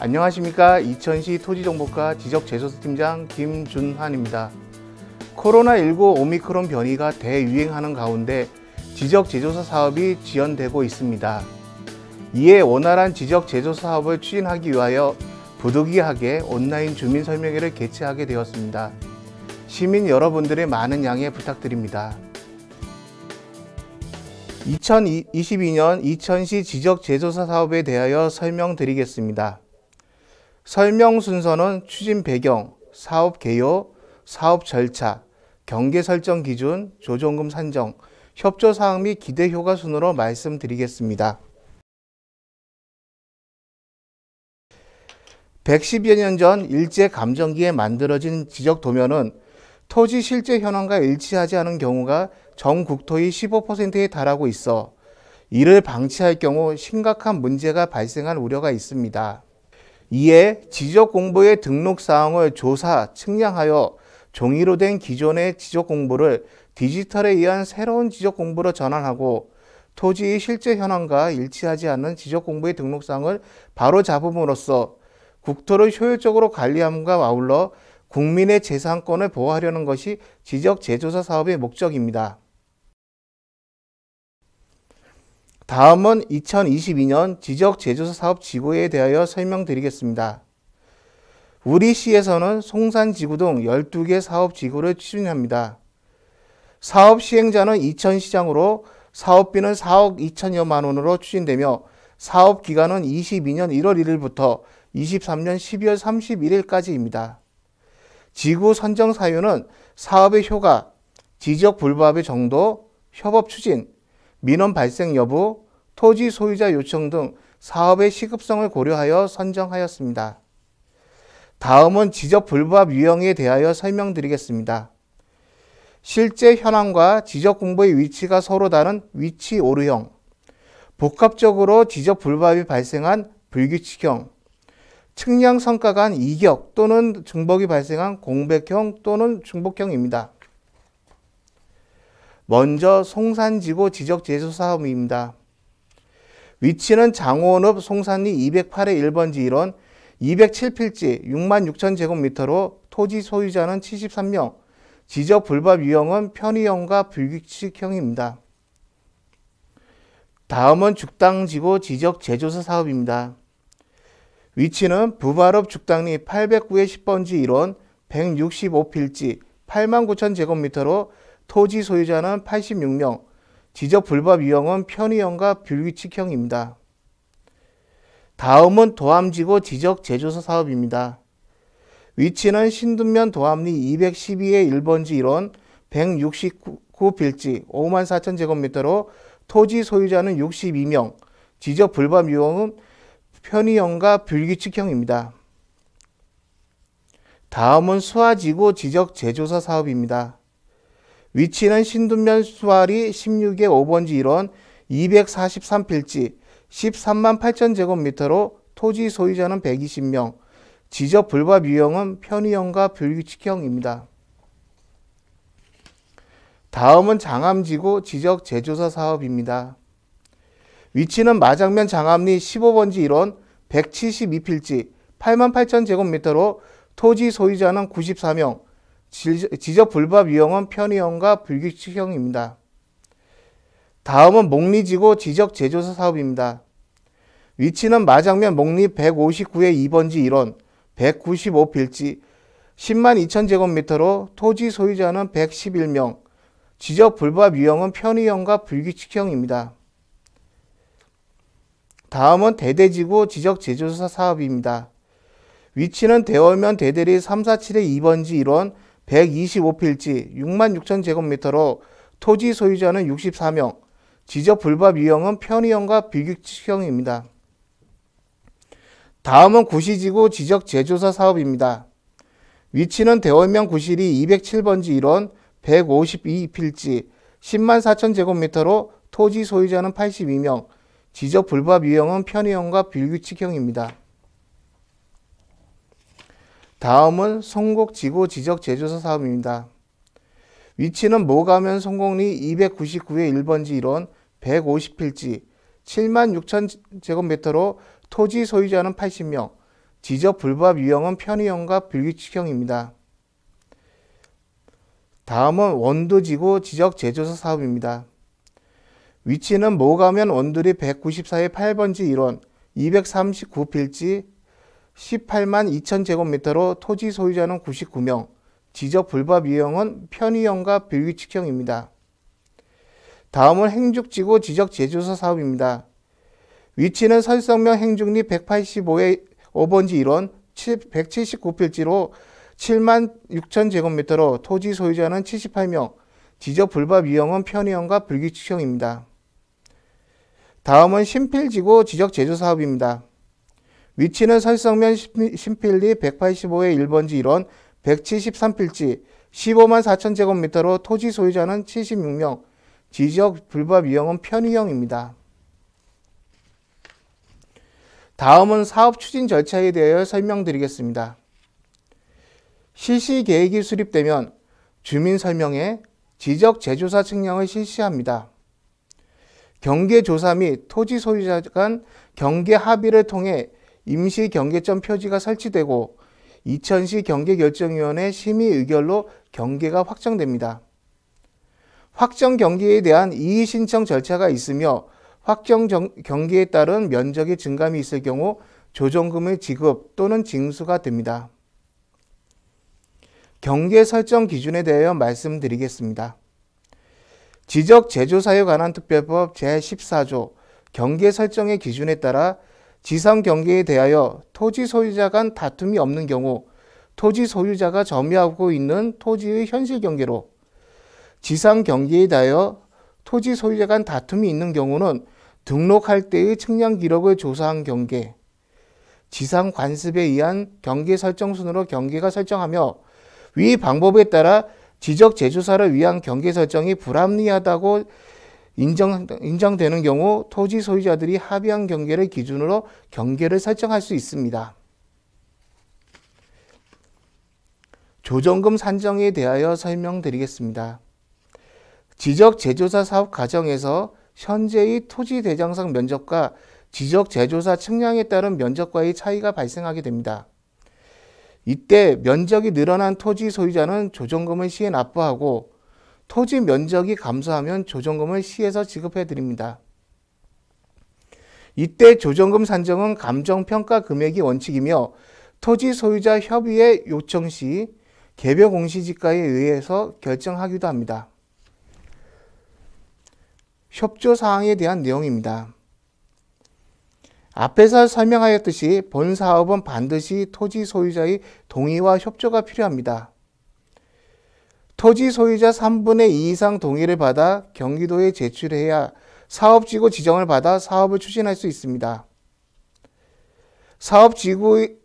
안녕하십니까 이천시 토지정보과 지적재소팀장 김준환입니다. 코로나19 오미크론 변이가 대유행하는 가운데 지적재조사 사업이 지연되고 있습니다. 이에 원활한 지적재조사 사업을 추진하기 위하여 부득이하게 온라인 주민설명회를 개최하게 되었습니다. 시민 여러분들의 많은 양해 부탁드립니다. 2022년 이천시 지적재조사 사업에 대하여 설명드리겠습니다. 설명 순서는 추진 배경, 사업 개요, 사업 절차, 경계 설정 기준, 조정금 산정, 협조 사항 및 기대 효과 순으로 말씀드리겠습니다. 110여 년 전 일제 감정기에 만들어진 지적 도면은 토지 실제 현황과 일치하지 않은 경우가 전 국토의 15%에 달하고 있어 이를 방치할 경우 심각한 문제가 발생할 우려가 있습니다. 이에 지적 공부의 등록 사항을 조사, 측량하여 종이로 된 기존의 지적 공부를 디지털에 의한 새로운 지적 공부로 전환하고 토지의 실제 현황과 일치하지 않는 지적 공부의 등록 사항을 바로 잡음으로써 국토를 효율적으로 관리함과 아울러 국민의 재산권을 보호하려는 것이 지적 재조사 사업의 목적입니다. 다음은 2022년 지적 제조사 사업 지구에 대하여 설명드리겠습니다. 우리 시에서는 송산지구 등 12개 사업 지구를 추진합니다. 사업 시행자는 2 0 0 0 시장으로 사업비는 4억 2천여만 원으로 추진되며 사업 기간은 22년 1월 1일부터 23년 12월 31일까지입니다. 지구 선정 사유는 사업의 효과, 지적 불법의 정도, 협업 추진, 민원 발생 여부, 토지 소유자 요청 등 사업의 시급성을 고려하여 선정하였습니다. 다음은 지적 불법 유형에 대하여 설명드리겠습니다. 실제 현황과 지적 공부의 위치가 서로 다른 위치 오류형, 복합적으로 지적 불법이 발생한 불규칙형, 측량 성과 간 이격 또는 중복이 발생한 공백형 또는 중복형입니다. 먼저 송산지구 지적 제조 사업입니다. 위치는 장원읍 송산리 208의 1번지 1원 207필지 6만 6천 제곱미터로 토지 소유자는 73명, 지적 불법 유형은 편의형과 불규칙형입니다. 다음은 죽당지구 지적 제조사 사업입니다. 위치는 부발읍 죽당리 809의 10번지 1원 165필지 8만 9천 제곱미터로 토지 소유자는 86명, 지적 불법 유용은 편의형과 불규칙형입니다. 다음은 도암지구 지적 제조사 사업입니다. 위치는 신둔면 도암리 212의 1번지 1원 169필지 5 4 0제곱미터로 토지 소유자는 62명, 지적 불법 이용은 편의형과 불규칙형입니다. 다음은 수화지구 지적 제조사 사업입니다. 위치는 신둔면 수알이 16의 5번지 1원 243필지 13만 8천 제곱미터로 토지 소유자는 120명, 지적 불법 유형은 편의형과 불규칙형입니다. 다음은 장암지구 지적 재조사 사업입니다. 위치는 마장면 장암리 15번지 1원 172필지 8 8 0제곱미터로 토지 소유자는 94명, 지적 불법 이용은 편의형과 불규칙형입니다. 다음은 목리지구 지적 제조사 사업입니다. 위치는 마장면 목리 159의 2번지 1원, 195필지, 10만 2천 제곱미터로 토지 소유자는 111명, 지적 불법 유형은 편의형과 불규칙형입니다. 다음은 대대지구 지적 제조사 사업입니다. 위치는 대월면 대대리 347의 2번지 1원, 125필지 6만 6천 제곱미터로 토지 소유자는 64명, 지적 불법 유형은 편의형과 비규칙형입니다. 다음은 구시지구 지적 재조사 사업입니다. 위치는 대월면 구실이 207번지 1원 152필지 10만 4천 제곱미터로 토지 소유자는 82명, 지적 불법 유형은 편의형과 비규칙형입니다. 다음은 성곡 지고 지적 제조사 사업입니다. 위치는 모가면 성곡리 299의 1번지 1원 150필지 7만 6천 제곱미터로 토지 소유자는 80명, 지적 불법 유형은 편의형과 불규칙형입니다. 다음은 원두지구 지적 제조사 사업입니다. 위치는 모가면 원두리 194의 8번지 1원, 239필지 18만 2천 제곱미터로 토지 소유자는 99명, 지적 불법 이용은 편의형과 불규칙형입니다. 다음은 행죽지구 지적 제조사 사업입니다. 위치는 설성면 행중리 185의 5번지 1원 179필지로 7만 6천 제곱미터로 토지 소유자는 78명, 지적 불법 이용은 편의형과 불규칙형입니다. 다음은 신필지구 지적 제조 사업입니다. 위치는 설성면 신필리 185의 1번지 1원 173필지 15만 4천 제곱미터로 토지 소유자는 76명, 지적 불법 이용은 편의형입니다. 다음은 사업 추진 절차에 대하 설명드리겠습니다. 실시 계획이 수립되면 주민 설명회, 지적 재조사 측량을 실시합니다. 경계 조사 및 토지 소유자 간 경계 합의를 통해 임시 경계점 표지가 설치되고 이천시 경계결정위원회 심의 의결로 경계가 확정됩니다. 확정 경계에 대한 이의신청 절차가 있으며 확정 경계에 따른 면적의 증감이 있을 경우 조정금의 지급 또는 징수가 됩니다. 경계 설정 기준에 대하여 말씀드리겠습니다. 지적 제조사에 관한 특별법 제14조 경계 설정의 기준에 따라 지상 경계에 대하여 토지 소유자 간 다툼이 없는 경우 토지 소유자가 점유하고 있는 토지의 현실 경계로 지상 경계에 대하여 토지 소유자 간 다툼이 있는 경우는 등록할 때의 측량 기록을 조사한 경계, 지상 관습에 의한 경계 설정 순으로 경계가 설정하며 위 방법에 따라 지적 재조사를 위한 경계 설정이 불합리하다고 인정, 인정되는 경우 토지 소유자들이 합의한 경계를 기준으로 경계를 설정할 수 있습니다. 조정금 산정에 대하여 설명드리겠습니다. 지적 제조사 사업 과정에서 현재의 토지 대장상 면적과 지적 제조사 측량에 따른 면적과의 차이가 발생하게 됩니다. 이때 면적이 늘어난 토지 소유자는 조정금을 시에 납부하고 토지 면적이 감소하면 조정금을 시에서 지급해 드립니다. 이때 조정금 산정은 감정평가 금액이 원칙이며 토지 소유자 협의회 요청 시 개별 공시지가에 의해서 결정하기도 합니다. 협조 사항에 대한 내용입니다. 앞에서 설명하였듯이 본 사업은 반드시 토지 소유자의 동의와 협조가 필요합니다. 토지 소유자 3분의 2 이상 동의를 받아 경기도에 제출해야 사업지구 지정을 받아 사업을 추진할 수 있습니다. 사업지구의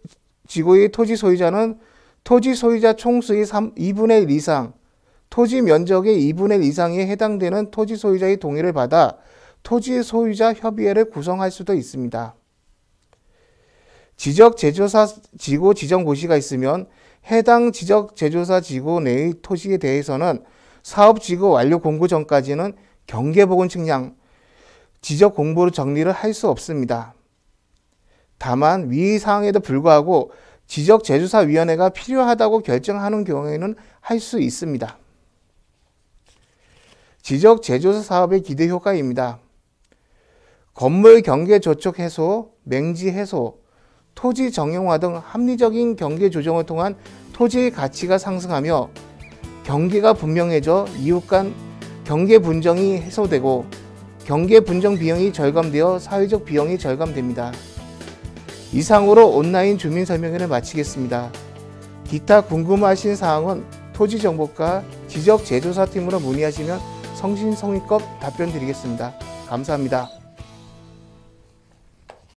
지구의 토지 소유자는 토지 소유자 총수의 3, 2분의 1 이상, 토지 면적의 2분의 1 이상에 해당되는 토지 소유자의 동의를 받아 토지 소유자 협의회를 구성할 수도 있습니다. 지적 제조사 지구 지정 고시가 있으면 해당 지적 제조사 지구 내의 토지에 대해서는 사업 지구 완료 공고 전까지는 경계복원 측량 지적 공고를 정리를 할 수 없습니다. 다만 위 사항에도 불구하고 지적 제조사 위원회가 필요하다고 결정하는 경우에는 할 수 있습니다. 지적 제조사 사업의 기대 효과입니다. 건물 경계 저촉 해소, 맹지 해소, 토지 정형화 등 합리적인 경계 조정을 통한 토지의 가치가 상승하며 경계가 분명해져 이웃 간 경계 분쟁이 해소되고 경계 분쟁 비용이 절감되어 사회적 비용이 절감됩니다. 이상으로 온라인 주민 설명회를 마치겠습니다. 기타 궁금하신 사항은 토지정보과 지적제조사팀으로 문의하시면 성신성의껏 답변 드리겠습니다. 감사합니다.